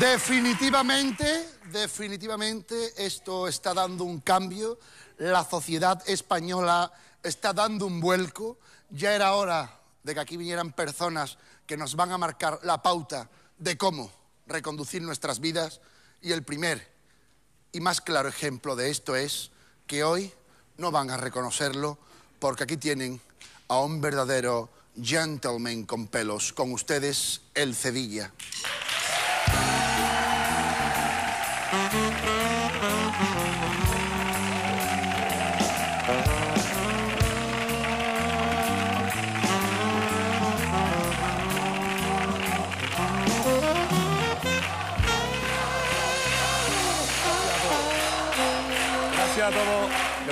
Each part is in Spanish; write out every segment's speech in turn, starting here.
Definitivamente, definitivamente esto está dando un cambio. La sociedad española está dando un vuelco. Ya era hora de que aquí vinieran personas que nos van a marcar la pauta de cómo reconducir nuestras vidas. Y el primer y más claro ejemplo de esto es que hoy no van a reconocerlo porque aquí tienen a un verdadero gentleman con pelos, con ustedes el Cedilla. Bye.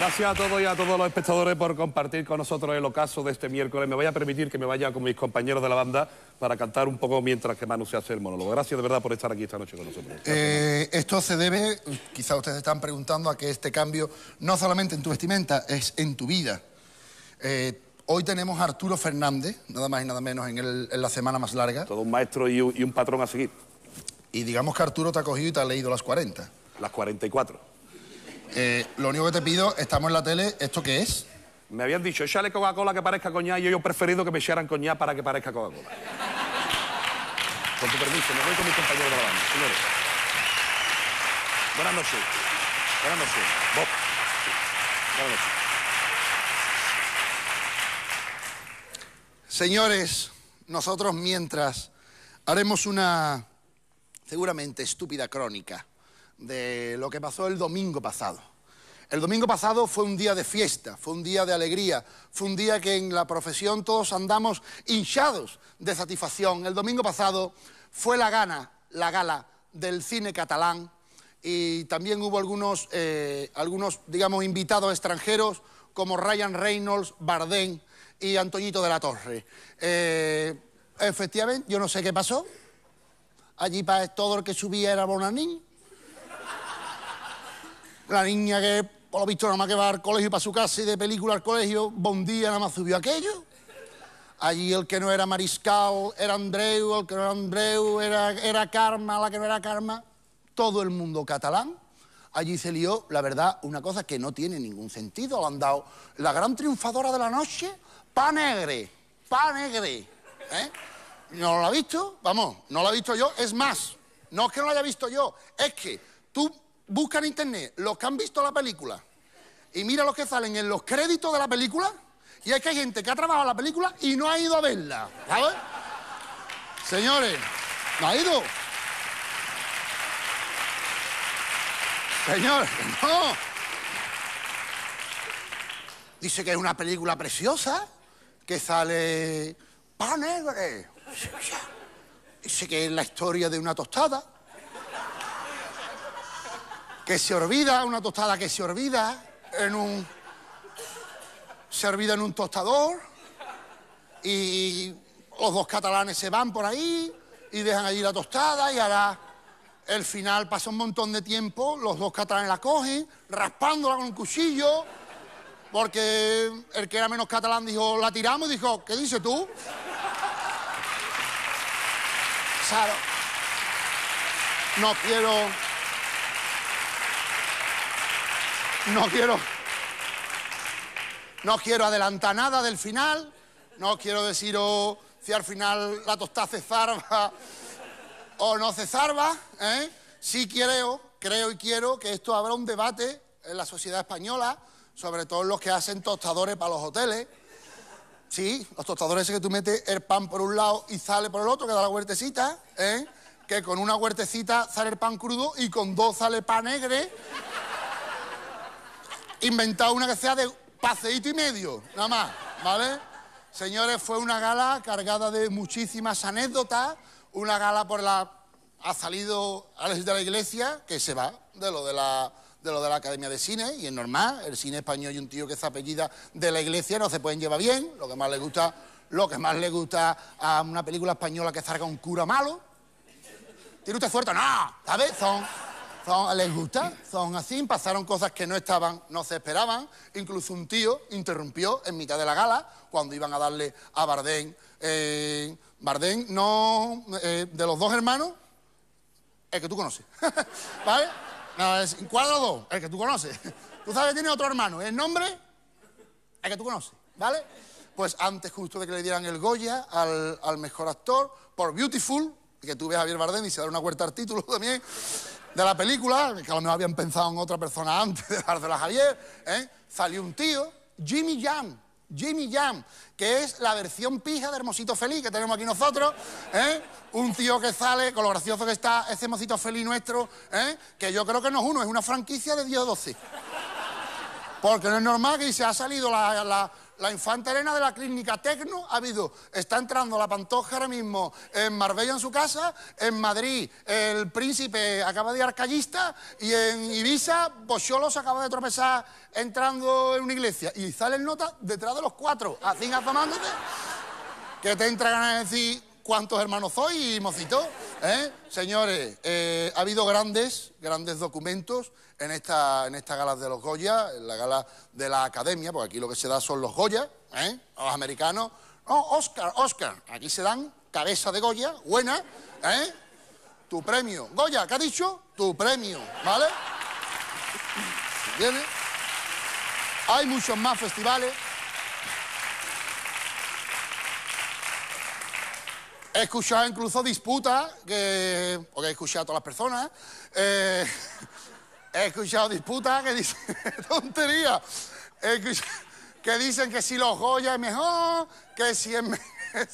Gracias a todos y a todos los espectadores por compartir con nosotros el ocaso de este miércoles. Me voy a permitir que me vaya con mis compañeros de la banda para cantar un poco mientras que Manu se hace el monólogo. Gracias de verdad por estar aquí esta noche con nosotros. Eh, esto se debe, quizá ustedes están preguntando, a que este cambio no solamente en tu vestimenta, es en tu vida. Eh, hoy tenemos a Arturo Fernández, nada más y nada menos, en, el, la semana más larga. Todo un maestro y un, y un, patrón a seguir. Y digamos que Arturo te ha cogido y te ha leído las 40. Las 44. Eh, lo único que te pido, estamos en la tele, ¿esto qué es? Me habían dicho, échale Coca-Cola que parezca coñá y yo he preferido que me echaran coñá para que parezca Coca-Cola. Con tu permiso, me voy con mis compañeros de la banda. Señores. Buenas noches. Buenas noches. Buenas noches. Señores, nosotros mientras haremos una seguramente estúpida crónica de lo que pasó el domingo pasado. El domingo pasado fue un día de fiesta, fue un día de alegría, fue un día que en la profesión todos andamos hinchados de satisfacción. El domingo pasado fue la gana, la gala del cine catalán y también hubo algunos, eh, algunos digamos, invitados extranjeros como Ryan Reynolds, Bardem y Antoñito de la Torre. Eh, efectivamente, yo no sé qué pasó. Allí todo el que subía era Bonanín la niña que, lo ha visto, nada más que va al colegio para su casa y de película al colegio, día, nada más subió aquello. Allí el que no era mariscal era Andreu, el que no era Andreu era, era Karma, la que no era Karma. Todo el mundo catalán. Allí se lió, la verdad, una cosa que no tiene ningún sentido. Lo han dado la gran triunfadora de la noche, Pa Negre. Pa Negre. ¿eh? ¿No lo ha visto? Vamos, no lo ha visto yo. Es más, no es que no lo haya visto yo, es que tú busca en internet los que han visto la película y mira los que salen en los créditos de la película. Y hay que hay gente que ha trabajado la película y no ha ido a verla, ¿sabes? Señores, no ha ido. Señores, no. Dice que es una película preciosa, que sale... negre. Dice que es la historia de una tostada, que se olvida, una tostada que se olvida en un. se olvida en un tostador. Y los dos catalanes se van por ahí y dejan allí la tostada y ahora el final pasa un montón de tiempo, los dos catalanes la cogen, raspándola con un cuchillo, porque el que era menos catalán dijo, la tiramos, y dijo, ¿qué dices tú? No quiero... No quiero. No quiero adelantar nada del final. No quiero decir si al final la tostada zarba o no se ¿eh? Sí creo, creo y quiero que esto habrá un debate en la sociedad española, sobre todo los que hacen tostadores para los hoteles. Sí, los tostadores es que tú metes el pan por un lado y sale por el otro, que da la huertecita, ¿eh? que con una huertecita sale el pan crudo y con dos sale pan negro inventado una que sea de paseíto y medio, nada más, ¿vale? Señores, fue una gala cargada de muchísimas anécdotas, una gala por la ha salido Alex de la Iglesia, que se va de lo de la lo de la Academia de Cine, y es normal, el cine español y un tío que es apellida de la Iglesia no se pueden llevar bien, lo que más le gusta, lo que más le gusta a una película española que salga un cura malo. ¿Tiene usted suerte? No, ¿sabes? Son les gusta, son así, pasaron cosas que no estaban, no se esperaban. Incluso un tío interrumpió en mitad de la gala cuando iban a darle a Bardén. Eh, Bardén no, eh, de los dos hermanos, el que tú conoces, ¿vale? No, es, ¿Cuál de El que tú conoces. Tú sabes que tiene otro hermano, el nombre, el que tú conoces, ¿vale? Pues antes justo de que le dieran el Goya al, mejor actor, por Beautiful, que tú ves a Javier Bardem y se da una cuarta al título también de la película, que a lo mejor habían pensado en otra persona antes de dársela Javier, ¿eh? salió un tío, Jimmy Jam. Jimmy Jam, que es la versión pija de Hermosito Feliz que tenemos aquí nosotros, ¿eh? un tío que sale, con lo gracioso que está ese Hermosito Feliz nuestro, ¿eh? que yo creo que no es uno, es una franquicia de 10 12. Porque no es normal que se ha salido la la infanta Elena de la clínica Tecno ha habido, está entrando la Pantoja ahora mismo en Marbella en su casa, en Madrid el príncipe acaba de ir arcallista y en Ibiza se acaba de tropezar entrando en una iglesia y sale en nota detrás de los cuatro, así afamándote, que te entra ganas de decir cuántos hermanos soy y mocito. ¿Eh? Señores, eh, ha habido grandes, grandes documentos en esta, en esta gala de los Goya, en la gala de la Academia, porque aquí lo que se da son los Goya, ¿eh? los americanos. No, Oscar, Oscar, aquí se dan cabeza de Goya, buena, ¿eh? Tu premio. Goya, ¿qué ha dicho? Tu premio, ¿vale? Hay muchos más festivales. He escuchado incluso disputas, que, porque he escuchado a todas las personas. Eh, he escuchado disputas que dicen tontería, que dicen que si los joyas es mejor, que si es... mejor...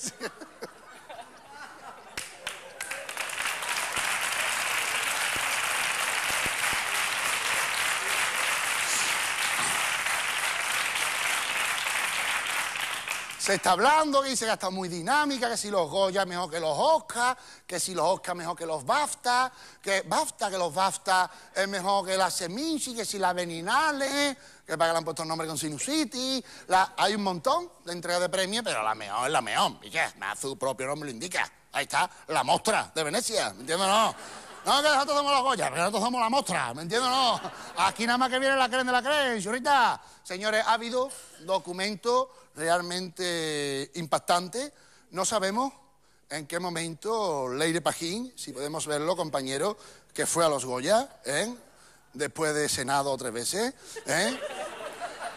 se está hablando, dice que está muy dinámica, que si los Goya mejor que los Oscar, que si los Oscar mejor que los BAFTA, que BAFTA, que los BAFTA es eh, mejor que la Seminci, que si la Beninale, que para que le han puesto el nombre con Sinusiti, la, hay un montón de entrega de premios, pero la mejor es la mejor, y su propio nombre lo indica. Ahí está la mostra de Venecia, ¿me entiendes o no? No, que nosotros somos los Goya, nosotros somos la mostra, ¿me entiendes? No, aquí nada más que viene la creen de la creen, señorita. Señores, ha habido documento realmente impactante. No sabemos en qué momento Leire Pajín, si podemos verlo, compañero, que fue a los Goya, ¿eh? después de Senado tres veces, ¿eh?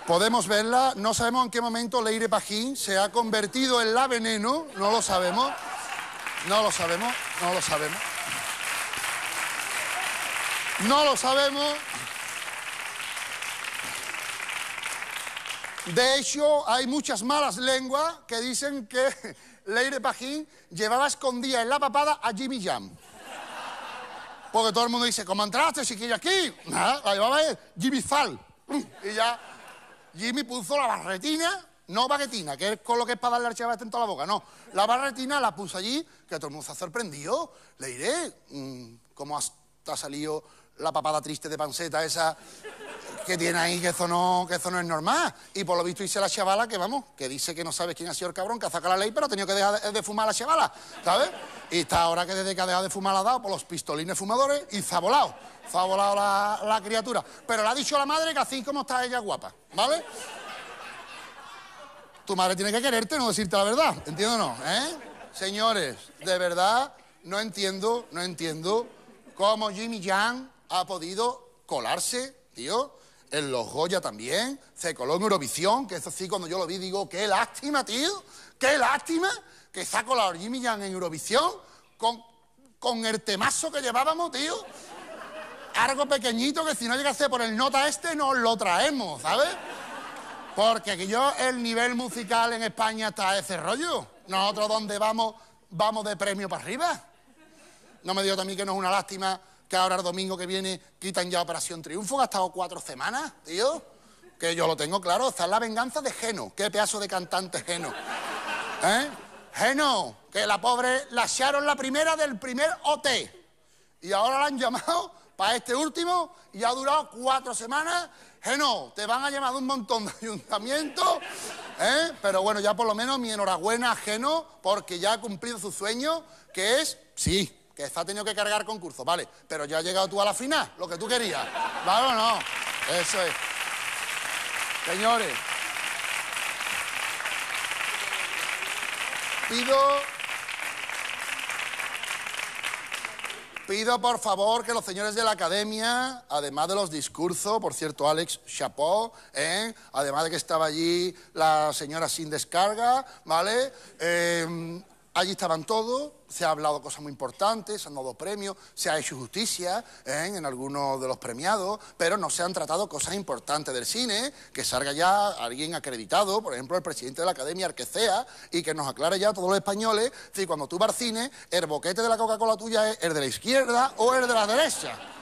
podemos verla, no sabemos en qué momento Leire Pajín se ha convertido en la veneno, no lo sabemos, no lo sabemos, no lo sabemos. No lo sabemos. De hecho, hay muchas malas lenguas que dicen que Leire Pajín llevaba escondida en la papada a Jimmy Jam. Porque todo el mundo dice, ¿cómo entraste si quieres aquí? Nada, la llevaba él, Jimmy Fal. Y ya Jimmy puso la barretina, no baguetina, que es con lo que es para darle al chaval en toda la boca, no. La barretina la puso allí, que todo el mundo se ha sorprendido. Leire, mm, ¿cómo has, ha salido la papada triste de panceta esa que tiene ahí, que eso no, que no es normal. Y por lo visto hice la chavala que, vamos, que dice que no sabe quién ha sido el cabrón que ha sacado la ley, pero ha tenido que dejar de, fumar la chavala, ¿sabes? Y está ahora que desde que ha dejado de fumar la ha dado por los pistolines fumadores y se ha volado. ha volado la, criatura. Pero le ha dicho la madre que así como está ella guapa, ¿vale? Tu madre tiene que quererte, no decirte la verdad. ¿Entiendo o no? ¿Eh? Señores, de verdad, no entiendo, no entiendo cómo Jimmy Yang ha podido colarse, tío, en los Goya también, se coló en Eurovisión, que eso sí, cuando yo lo vi, digo, qué lástima, tío, qué lástima que se ha colado Jimmy en Eurovisión con, el temazo que llevábamos, tío. Algo pequeñito que si no llegase por el nota este, nos lo traemos, ¿sabes? Porque yo, el nivel musical en España está ese rollo. Nosotros ¿dónde vamos, vamos de premio para arriba. No me digo también que no es una lástima que ahora el domingo que viene quitan ya Operación Triunfo, que ha estado cuatro semanas, tío. Que yo lo tengo claro, está la venganza de Geno. Qué pedazo de cantante Geno. ¿Eh? Geno, que la pobre la echaron la primera del primer OT. Y ahora la han llamado para este último y ha durado cuatro semanas. Geno, te van a llamar de un montón de ayuntamientos. ¿eh? Pero bueno, ya por lo menos mi enhorabuena a Geno porque ya ha cumplido su sueño, que es, sí, que está tenido que cargar concurso, vale, pero ya has llegado tú a la final, lo que tú querías. ¿Vale no? Eso es. Señores, pido pido por favor que los señores de la academia, además de los discursos, por cierto, Alex chapeau, ¿eh? además de que estaba allí la señora sin descarga, ¿vale? Eh, Allí estaban todos, se ha hablado cosas muy importantes, se han dado premios, se ha hecho justicia ¿eh? en algunos de los premiados, pero no se han tratado cosas importantes del cine, que salga ya alguien acreditado, por ejemplo, el presidente de la Academia Arquecea, y que nos aclare ya a todos los españoles si cuando tú vas al cine, el boquete de la Coca-Cola tuya es el de la izquierda o el de la derecha.